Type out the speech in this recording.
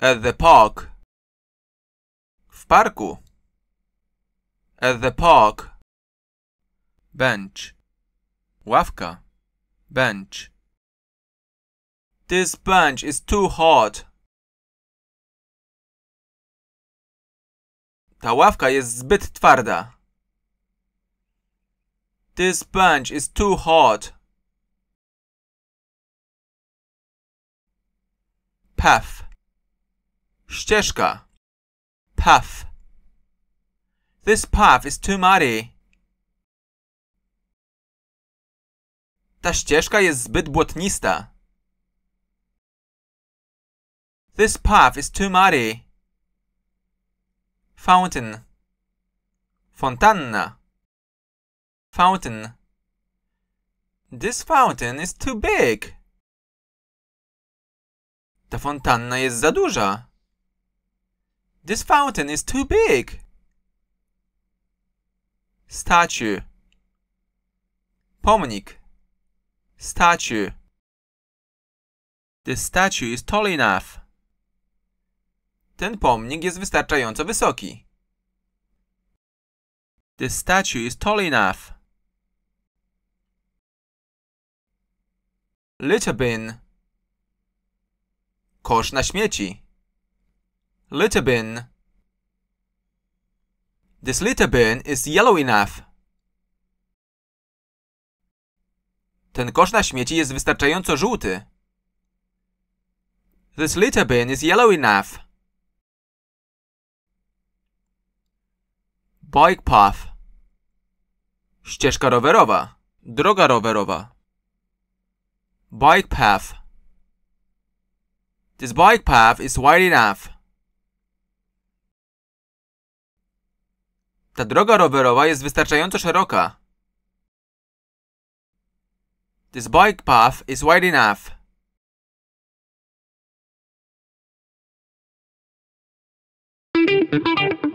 At the park. W parku. At the park. Bench. Ławka. Bench. This bench is too hot. Ta ławka jest zbyt twarda. This bench is too hot. Path. Ścieżka. Path. This path is too muddy. Ta ścieżka jest zbyt błotnista. This path is too muddy. Fountain. Fontanna. Fountain. This fountain is too big. Ta fontanna jest za duża. This fountain is too big. Statue. Pomnik. Statue. This statue is tall enough. Ten pomnik jest wystarczająco wysoki. This statue is tall enough. Litter bin. Kosz na śmieci litter bin. This litter bin is yellow enough. Ten kosz na śmieci jest wystarczająco żółty. This litter bin is yellow enough. Bike path. Ścieżka rowerowa. Droga rowerowa. Bike path. This bike path is wide enough. Ta droga rowerowa jest wystarczająco szeroka. This bike path is wide enough. Thank you.